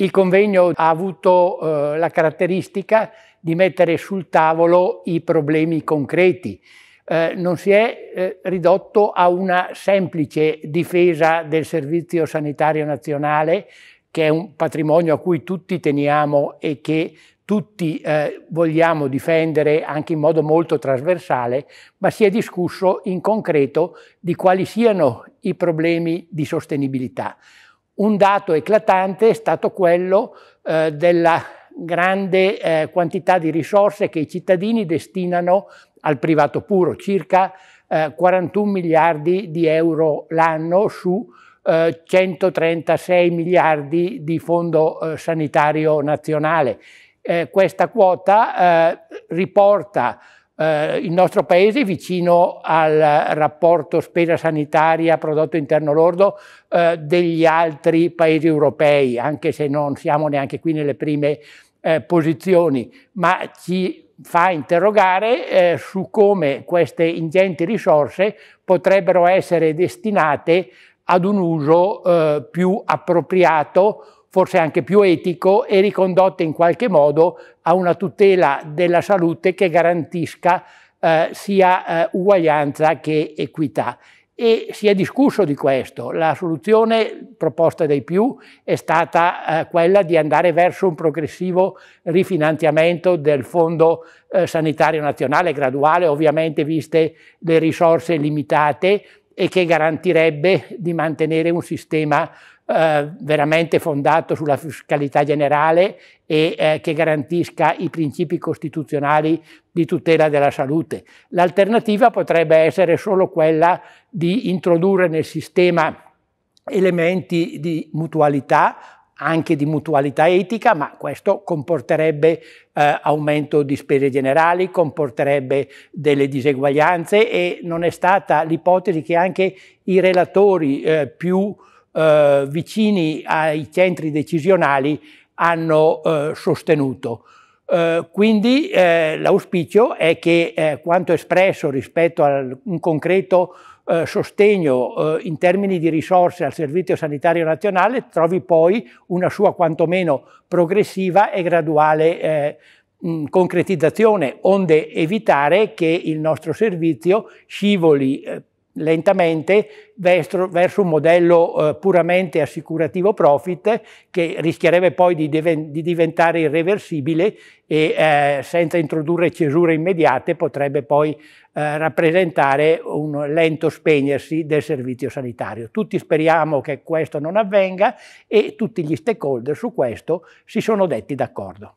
Il convegno ha avuto eh, la caratteristica di mettere sul tavolo i problemi concreti. Eh, non si è eh, ridotto a una semplice difesa del Servizio Sanitario Nazionale, che è un patrimonio a cui tutti teniamo e che tutti eh, vogliamo difendere anche in modo molto trasversale, ma si è discusso in concreto di quali siano i problemi di sostenibilità. Un dato eclatante è stato quello eh, della grande eh, quantità di risorse che i cittadini destinano al privato puro, circa eh, 41 miliardi di euro l'anno su 136 eh, miliardi di fondo eh, sanitario nazionale. Eh, questa quota riporta eh, il nostro paese, vicino al rapporto spesa sanitaria prodotto interno lordo eh, degli altri paesi europei, anche se non siamo neanche qui nelle prime eh, posizioni, ma ci fa interrogare eh, su come queste ingenti risorse potrebbero essere destinate ad un uso eh, più appropriato, forse anche più etico e ricondotte in qualche modo a una tutela della salute che garantisca eh, sia eh, uguaglianza che equità. E si è discusso di questo. La soluzione proposta dai più è stata eh, quella di andare verso un progressivo rifinanziamento del Fondo eh, Sanitario Nazionale, graduale, ovviamente viste le risorse limitate, e che garantirebbe di mantenere un sistema eh, veramente fondato sulla fiscalità generale e eh, che garantisca i principi costituzionali di tutela della salute. L'alternativa potrebbe essere solo quella di introdurre nel sistema elementi di mutualità anche di mutualità etica, ma questo comporterebbe eh, aumento di spese generali, comporterebbe delle diseguaglianze e non è stata l'ipotesi che anche i relatori eh, più eh, vicini ai centri decisionali hanno eh, sostenuto. Eh, quindi eh, l'auspicio è che quanto espresso rispetto a un concreto eh, sostegno eh, in termini di risorse al Servizio Sanitario Nazionale trovi poi una sua quantomeno progressiva e graduale eh, mh, concretizzazione, onde evitare che il nostro servizio scivoli eh, lentamente verso, verso un modello eh, puramente assicurativo profit che rischierebbe poi di, di diventare irreversibile e eh, senza introdurre cesure immediate potrebbe poi eh, rappresentare un lento spegnersi del servizio sanitario. Tutti speriamo che questo non avvenga e tutti gli stakeholder su questo si sono detti d'accordo.